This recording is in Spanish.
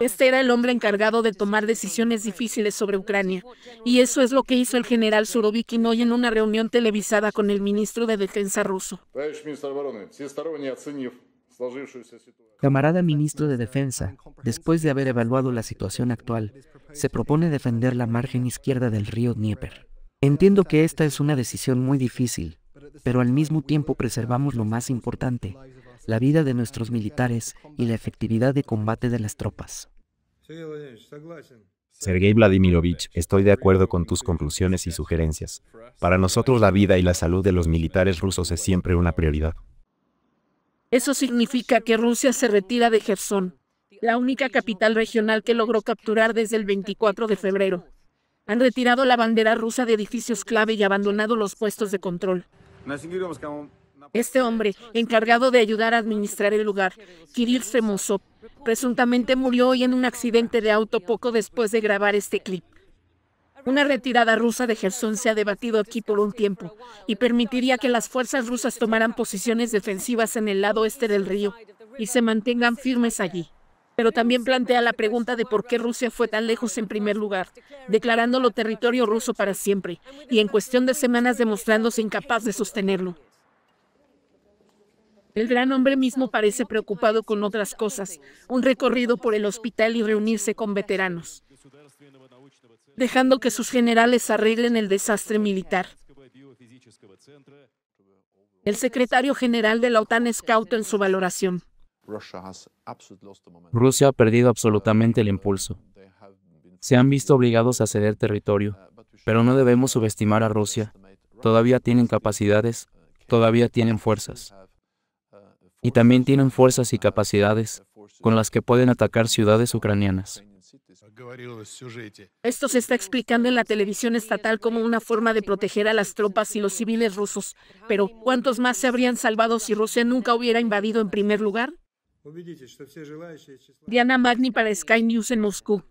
este era el hombre encargado de tomar decisiones difíciles sobre Ucrania, y eso es lo que hizo el general Surovikin hoy en una reunión televisada con el ministro de Defensa ruso. Camarada ministro de Defensa, después de haber evaluado la situación actual, se propone defender la margen izquierda del río Dnieper. Entiendo que esta es una decisión muy difícil, pero al mismo tiempo preservamos lo más importante, la vida de nuestros militares y la efectividad de combate de las tropas. Sergei Vladimirovich, estoy de acuerdo con tus conclusiones y sugerencias. Para nosotros la vida y la salud de los militares rusos es siempre una prioridad. Eso significa que Rusia se retira de Gerson, la única capital regional que logró capturar desde el 24 de febrero. Han retirado la bandera rusa de edificios clave y abandonado los puestos de control. Este hombre, encargado de ayudar a administrar el lugar, Kirill Semoso, presuntamente murió hoy en un accidente de auto poco después de grabar este clip. Una retirada rusa de Gerson se ha debatido aquí por un tiempo y permitiría que las fuerzas rusas tomaran posiciones defensivas en el lado este del río y se mantengan firmes allí. Pero también plantea la pregunta de por qué Rusia fue tan lejos en primer lugar, declarándolo territorio ruso para siempre y en cuestión de semanas demostrándose incapaz de sostenerlo. El gran hombre mismo parece preocupado con otras cosas, un recorrido por el hospital y reunirse con veteranos, dejando que sus generales arreglen el desastre militar. El secretario general de la OTAN es cauto en su valoración. Rusia ha perdido absolutamente el impulso. Se han visto obligados a ceder territorio, pero no debemos subestimar a Rusia. Todavía tienen capacidades, todavía tienen fuerzas y también tienen fuerzas y capacidades con las que pueden atacar ciudades ucranianas. Esto se está explicando en la televisión estatal como una forma de proteger a las tropas y los civiles rusos, pero ¿cuántos más se habrían salvado si Rusia nunca hubiera invadido en primer lugar? Diana Magni para Sky News en Moscú.